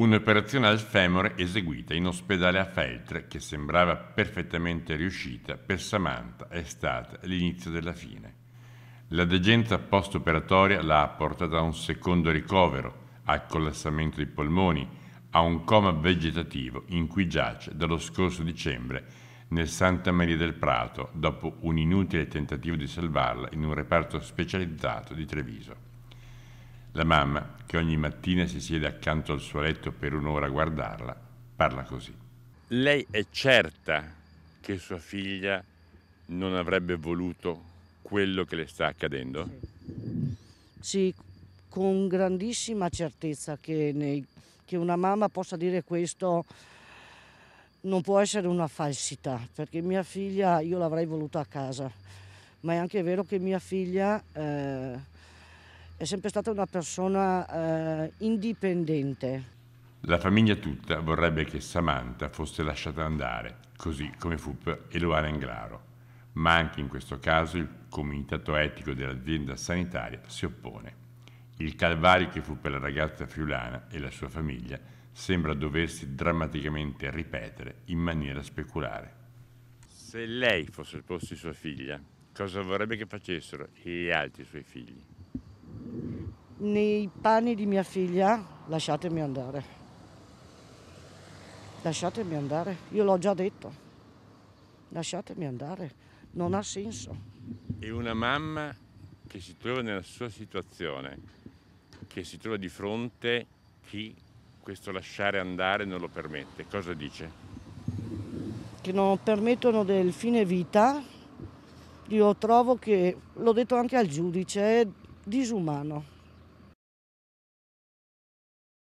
Un'operazione al femore eseguita in ospedale a Feltre che sembrava perfettamente riuscita per Samantha è stata l'inizio della fine. La degenza post-operatoria l'ha portata a un secondo ricovero, al collassamento dei polmoni, a un coma vegetativo in cui giace dallo scorso dicembre nel Santa Maria del Prato dopo un inutile tentativo di salvarla in un reparto specializzato di Treviso. La mamma, che ogni mattina si siede accanto al suo letto per un'ora a guardarla, parla così. Lei è certa che sua figlia non avrebbe voluto quello che le sta accadendo? Sì, sì con grandissima certezza che, nei, che una mamma possa dire questo non può essere una falsità, perché mia figlia io l'avrei voluta a casa, ma è anche vero che mia figlia... Eh, è sempre stata una persona eh, indipendente. La famiglia tutta vorrebbe che Samantha fosse lasciata andare, così come fu per Eloana Englaro, ma anche in questo caso il comitato etico dell'azienda sanitaria si oppone. Il calvario che fu per la ragazza friulana e la sua famiglia sembra doversi drammaticamente ripetere in maniera speculare. Se lei fosse al posto di sua figlia, cosa vorrebbe che facessero gli altri suoi figli? nei panni di mia figlia, lasciatemi andare. Lasciatemi andare, io l'ho già detto. Lasciatemi andare, non ha senso. E una mamma che si trova nella sua situazione, che si trova di fronte chi questo lasciare andare non lo permette, cosa dice? Che non permettono del fine vita, io trovo che, l'ho detto anche al giudice, è disumano